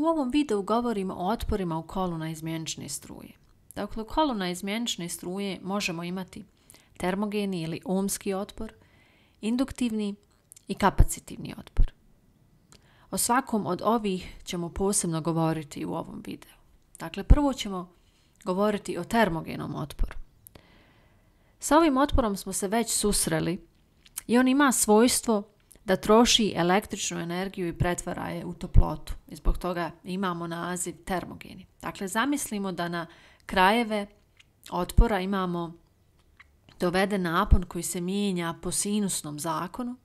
U ovom videu govorimo o otporima u kolu na izmjenične struje. Dakle, u kolu na izmjenične struje možemo imati termogeni ili omski otpor, induktivni i kapacitivni otpor. O svakom od ovih ćemo posebno govoriti u ovom videu. Dakle, prvo ćemo govoriti o termogenom otporu. Sa ovim otporom smo se već susreli i on ima svojstvo da troši električnu energiju i pretvara je u toplotu. I zbog toga imamo naziv termogeni. Dakle, zamislimo da na krajeve otpora imamo doveden napon koji se mijenja po sinusnom zakonu.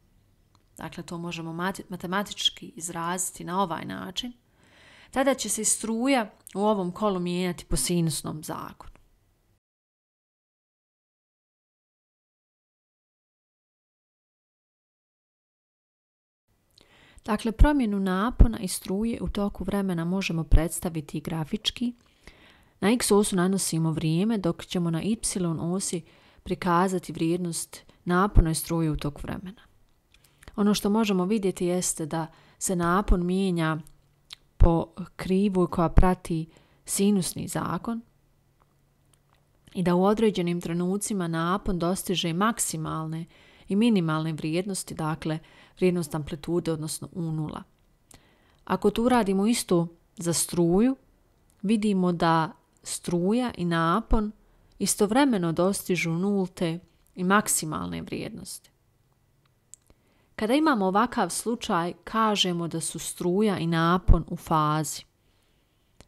Dakle, to možemo matematički izraziti na ovaj način. Tada će se struja u ovom kolu mijenjati po sinusnom zakonu. Dakle, promjenu napona i struje u toku vremena možemo predstaviti grafički. Na x osu nanosimo vrijeme, dok ćemo na y osi prikazati vrijednost napona i struje u toku vremena. Ono što možemo vidjeti jeste da se napon mijenja po krivu koja prati sinusni zakon i da u određenim trenucima napon dostiže maksimalne i minimalne vrijednosti, dakle, vrijednosti vrijednost amplitude, odnosno u nula. Ako to uradimo isto za struju, vidimo da struja i napon istovremeno dostižu nulte i maksimalne vrijednosti. Kada imamo ovakav slučaj, kažemo da su struja i napon u fazi,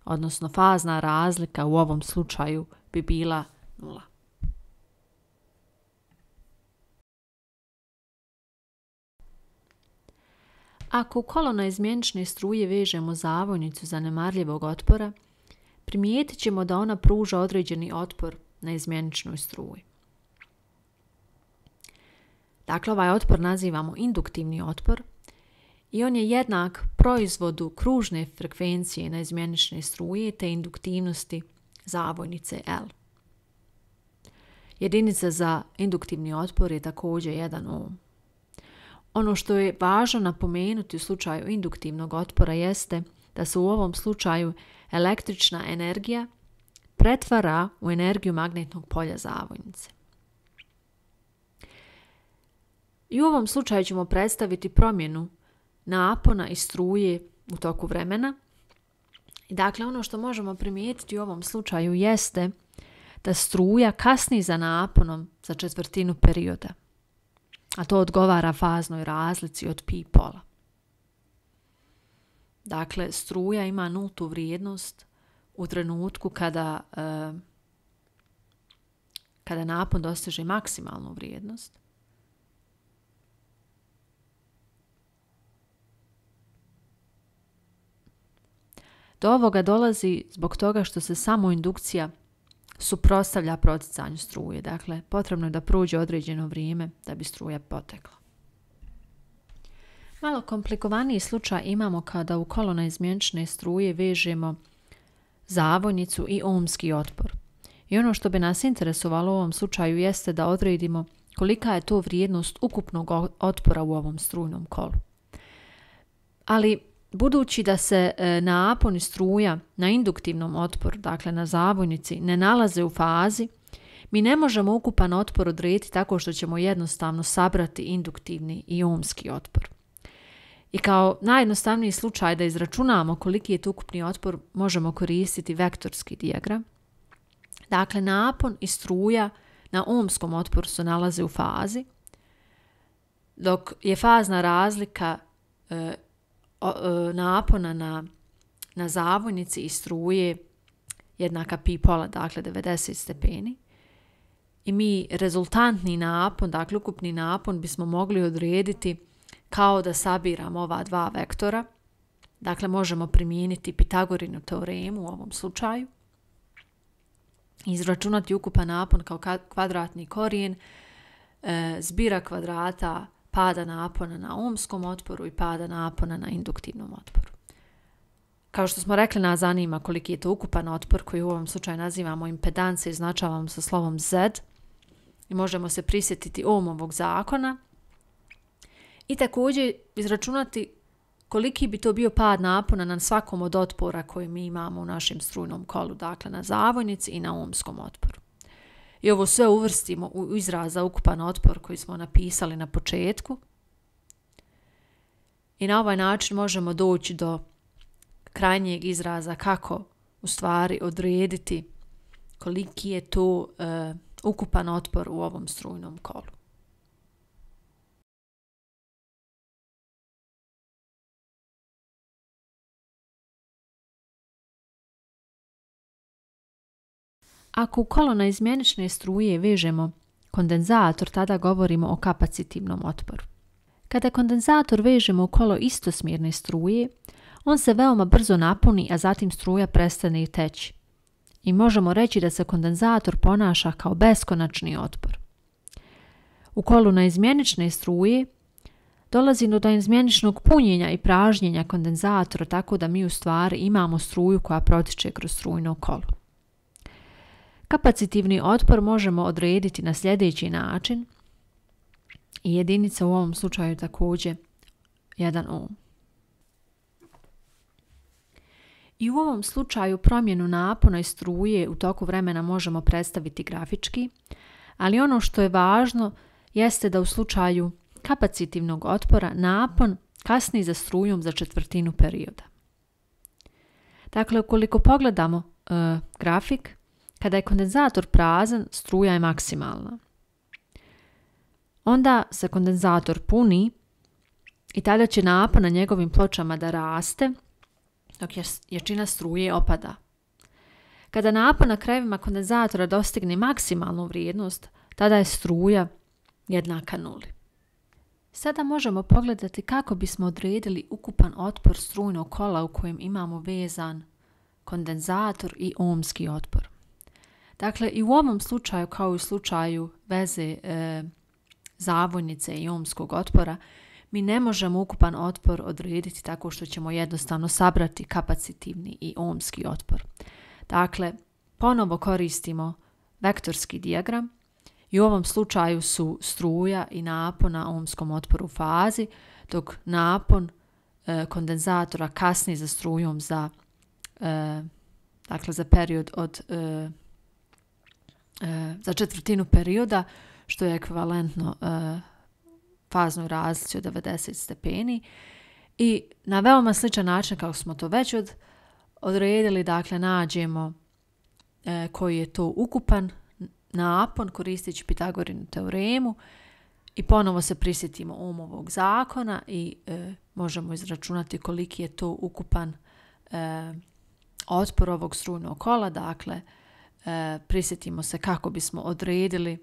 odnosno fazna razlika u ovom slučaju bi bila nula. Ako u kolona izmjenične struje vežemo zavojnicu zanemarljivog otpora, primijetit ćemo da ona pruža određeni otpor na izmjeničnoj struji. Dakle, ovaj otpor nazivamo induktivni otpor i on je jednak proizvodu kružne frekvencije na izmjenične struje te induktivnosti zavojnice L. Jedinica za induktivni otpor je također 1 ohm. Ono što je važno napomenuti u slučaju induktivnog otpora jeste da se u ovom slučaju električna energija pretvara u energiju magnetnog polja zavojnice. I u ovom slučaju ćemo predstaviti promjenu napona i struje u toku vremena. I dakle, ono što možemo primijetiti u ovom slučaju jeste da struja kasni za naponom za četvrtinu perioda, a to odgovara faznoj razlici od pi pola. Dakle, struja ima nultu vrijednost u trenutku kada, e, kada napon dostiže maksimalnu vrijednost. Do ovoga dolazi zbog toga što se samo indukcija suprostavlja proticanju struje. Dakle, potrebno je da prođe određeno vrijeme da bi struja potekla. Malo komplikovaniji slučaj imamo kada u kolona izmjenčne struje vežemo zavonicu i omski otpor. I ono što bi nas interesovalo u ovom slučaju jeste da odredimo kolika je to vrijednost ukupnog otpora u ovom strujnom kolu. Ali Budući da se e, napon i struja na induktivnom otporu, dakle na zavojnici, ne nalaze u fazi, mi ne možemo ukupan otpor odrediti tako što ćemo jednostavno sabrati induktivni i ohmski otpor. I kao najjednostavniji slučaj da izračunamo koliki je to ukupni otpor, možemo koristiti vektorski dijagram. Dakle, napon i struja na ohmskom otporu se nalaze u fazi, dok je fazna razlika e, E, napona na, na zavojnici i struje jednaka pi pola, dakle 90 stepeni. I mi rezultantni napon, dakle ukupni napon, bismo mogli odrediti kao da sabiramo ova dva vektora. Dakle, možemo primijeniti Pitagorinu teoremu u ovom slučaju. Izračunati ukupan napon kao kvadratni korijen, e, zbira kvadrata, pada napona na omskom otporu i pada napona na induktivnom otporu. Kao što smo rekli, nas zanima koliki je to ukupan otpor koji u ovom slučaju nazivamo impedance i značavamo sa slovom Z i možemo se prisjetiti ohmovog zakona i također izračunati koliki bi to bio pad napona na svakom od otpora koji mi imamo u našem strujnom kolu, dakle na zavojnici i na omskom otporu i ovo sve uvrstimo u izraz za ukupan otpor koji smo napisali na početku. I na ovaj način možemo doći do krajnjeg izraza kako u stvari odrediti koliki je to uh, ukupan otpor u ovom strujnom kolu. Ako u kolo na izmjenične struje vežemo kondenzator, tada govorimo o kapacitivnom otporu. Kada kondenzator vežemo u kolo istosmjerne struje, on se veoma brzo napuni, a zatim struja prestane i teći. I možemo reći da se kondenzator ponaša kao beskonačni otpor. U kolu na izmjenične struje dolazi do izmjeničnog punjenja i pražnjenja kondenzatora tako da mi u stvari imamo struju koja protiče kroz strujno kolo. Kapacitivni otpor možemo odrediti na sljedeći način i jedinica u ovom slučaju također 1 ohm. I u ovom slučaju promjenu napona i struje u toku vremena možemo predstaviti grafički, ali ono što je važno jeste da u slučaju kapacitivnog otpora napon kasni za strujom za četvrtinu perioda. Dakle, ukoliko pogledamo e, grafik, Kada je kondenzator prazan, struja je maksimalna. Onda se kondenzator puni i tada će napad na njegovim pločama da raste, dok ječina struje opada. Kada napad na krajevima kondenzatora dostigne maksimalnu vrijednost, tada je struja jednaka nuli. Sada možemo pogledati kako bismo odredili ukupan otpor strujnog kola u kojem imamo vezan kondenzator i ohmski otpor. Dakle, i u ovom slučaju, kao i u slučaju veze e, zavojnice i omskog otpora, mi ne možemo ukupan otpor odrediti tako što ćemo jednostavno sabrati kapacitivni i omski otpor. Dakle, ponovo koristimo vektorski diagram i u ovom slučaju su struja i napon na omskom otporu u fazi, dok napon e, kondenzatora kasni za strujom za, e, dakle, za period od e, Eh, za četvrtinu perioda, što je ekvivalentno e, faznoj razlici od 90 stepeni. I na veoma sličan način, kako smo to već od, odredili, dakle, nađemo e, koji je to ukupan napon koristići Pitagorinu teoremu i ponovo se prisjetimo umovog zakona i e, možemo izračunati koliki je to ukupan e, otpor ovog strujnog kola, dakle, e, e, prisjetimo se kako bismo odredili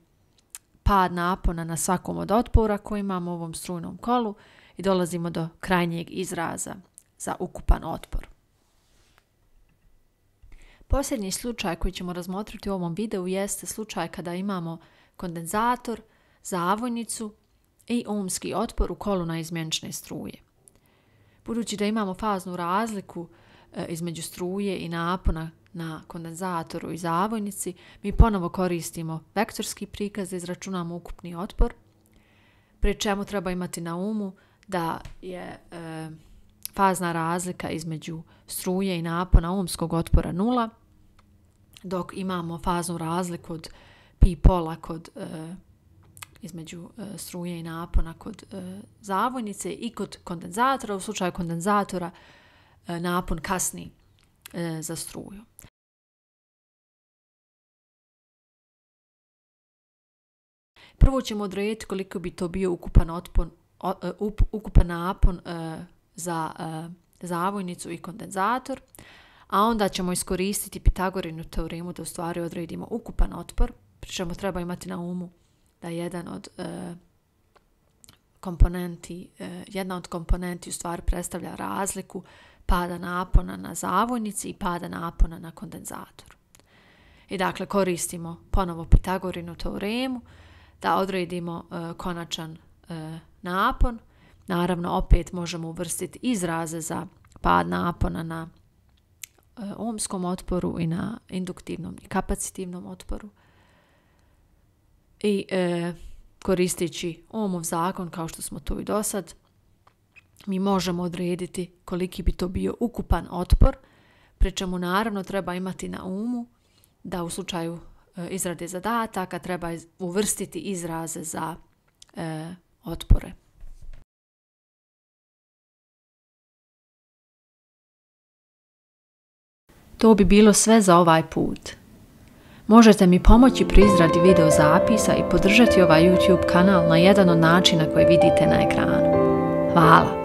pad napona na svakom od otpora koji imamo u ovom strujnom kolu i dolazimo do krajnjeg izraza za ukupan otpor. Posljednji slučaj koji ćemo razmotriti u ovom videu jeste slučaj kada imamo kondenzator, zavojnicu i ohmski otpor u kolu na izmjenčne struje. Budući da imamo faznu razliku uh, E, između struje i napona na kondenzatoru i zavojnici, mi ponovo koristimo vektorski prikaz da izračunamo ukupni otpor, pri čemu treba imati na umu da je e, fazna razlika između struje i napona ohmskog otpora nula, dok imamo faznu razliku od pi pola kod e, između e, struje i napona kod e, zavojnice i kod kondenzatora. U slučaju kondenzatora E, napon kasni e, za struju. Prvo ćemo odrediti koliko bi to bio ukupan, otpon, e, ukupan napon za zavojnicu i kondenzator, a onda ćemo iskoristiti Pitagorinu teoremu da u stvari odredimo ukupan otpor, pričemu treba imati na umu da jedan od e, komponenti, e, jedna od komponenti u stvari predstavlja razliku e, pada napona na zavojnici i pada napona na kondenzator. I dakle koristimo ponovo Pitagorinu teoremu da odredimo e, konačan e, napon. Naravno opet možemo uvrstiti izraze za pad napona na e, ohmskom otporu i na induktivnom i kapacitivnom otporu. I e, koristići ohmov zakon kao što smo tu i do sad mi možemo odrediti koliki bi to bio ukupan otpor, pri čemu naravno treba imati na umu da u slučaju e, izrade zadataka treba uvrstiti izraze za e, otpore. To bi bilo sve za ovaj put. Možete mi pomoći pri izradi video zapisa i podržati ovaj YouTube kanal na jedan od načina koje vidite na ekranu. Hvala!